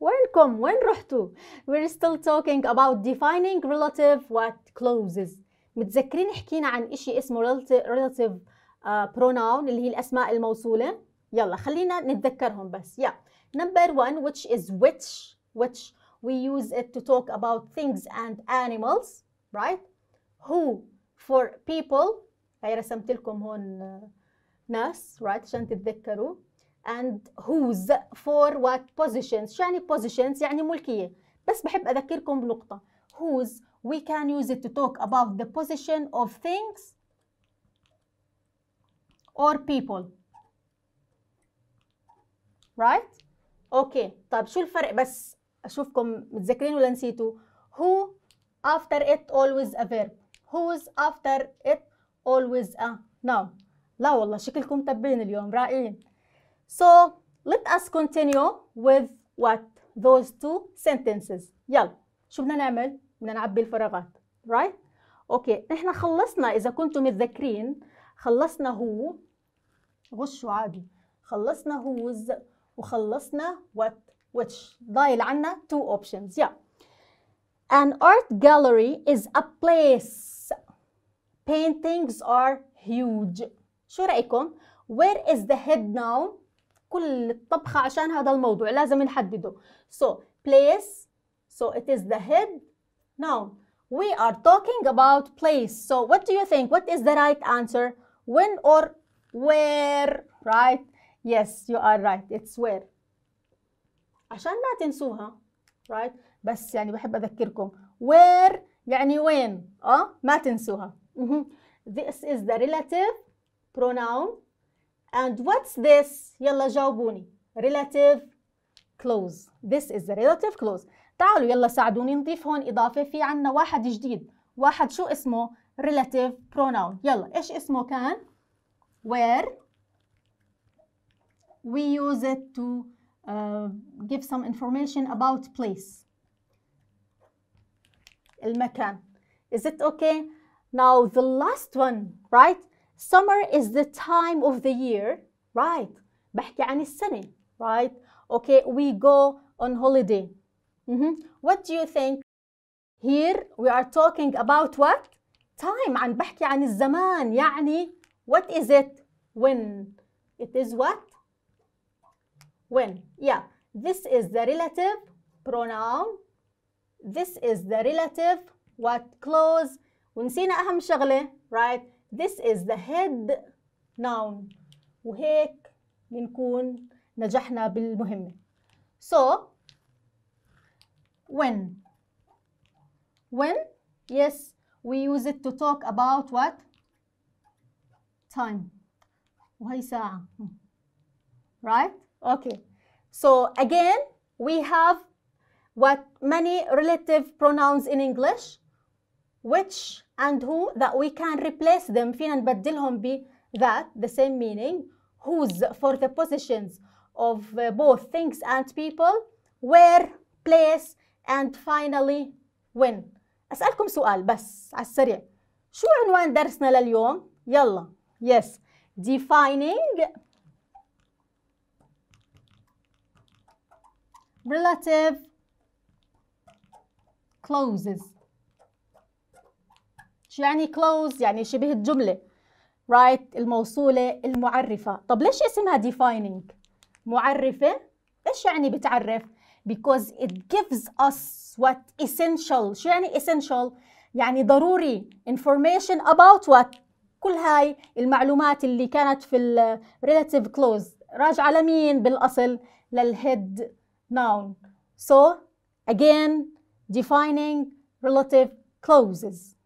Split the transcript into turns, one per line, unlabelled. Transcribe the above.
وينكم وين رحتوا we're still talking about defining relative what clauses متذكرين حكينا عن إشي اسمه relative uh, pronoun اللي هي الأسماء الموصولة يلا خلينا نتذكرهم بس yeah number one which is which which we use it to talk about things and animals right who for people هي رسمت لكم هون ناس right عشان تتذكروا and whose for what positions شو يعني positions يعني ملكية بس بحب أذكركم بنقطة whose we can use it to talk about the position of things or people right Okay. طب شو الفرق بس اشوفكم متذكرين ولا نسيتوا who after it always a verb Whose after it always a noun لا والله شكلكم تبين اليوم رائعين so let us continue with what those two sentences يلا شو بدنا نعمل؟ بدنا نعبي الفراغات right؟ اوكي نحن خلصنا إذا كنتم متذكرين خلصنا هو غشوا عادي خلصنا whose وخلصنا what which ضايل عنا two options yeah an art gallery is a place paintings are huge شو رأيكم where is the head noun كل الطبخة عشان هذا الموضوع لازم نحدده so place so it is the head noun we are talking about place so what do you think what is the right answer when or where right yes you are right it's where عشان ما تنسوها right بس يعني بحب أذكركم where يعني وين اه ما تنسوها this is the relative pronoun And what's this? يلا جاوبوني. Relative clause. This is the relative clause. تعالوا يلا ساعدوني نضيف هون إضافة في عنا واحد جديد. واحد شو اسمه؟ relative pronoun. يلا إيش اسمه كان؟ where we use it to uh, give some information about place. المكان. Is it okay? Now the last one, right? Summer is the time of the year, right? بحكي عن السنة, right? Okay, we go on holiday. Mm -hmm. What do you think? Here we are talking about what? Time, عم بحكي عن الزمان, يعني what is it? When? It is what? When, yeah. This is the relative pronoun. This is the relative what clause ونسينا أهم شغلة, right? This is the head noun وهيك بنكون نجحنا بالمهمة So when when yes we use it to talk about what time وهي ساعة hmm. right okay so again we have what many relative pronouns in English which and who that we can replace them فينا نبدلهم ب that the same meaning whose for the positions of uh, both things and people where place and finally when أسألكم سؤال بس على السريع شو عنوان درسنا لليوم يلا yes defining relative clauses شو يعني close يعني شبه الجملة right الموصولة المعرفة طب ليش اسمها defining معرفة ايش يعني بتعرف because it gives us what essential شو يعني essential يعني ضروري information about what كل هاي المعلومات اللي كانت في ال relative close راجعة لمين بالأصل للhead noun so again defining relative clauses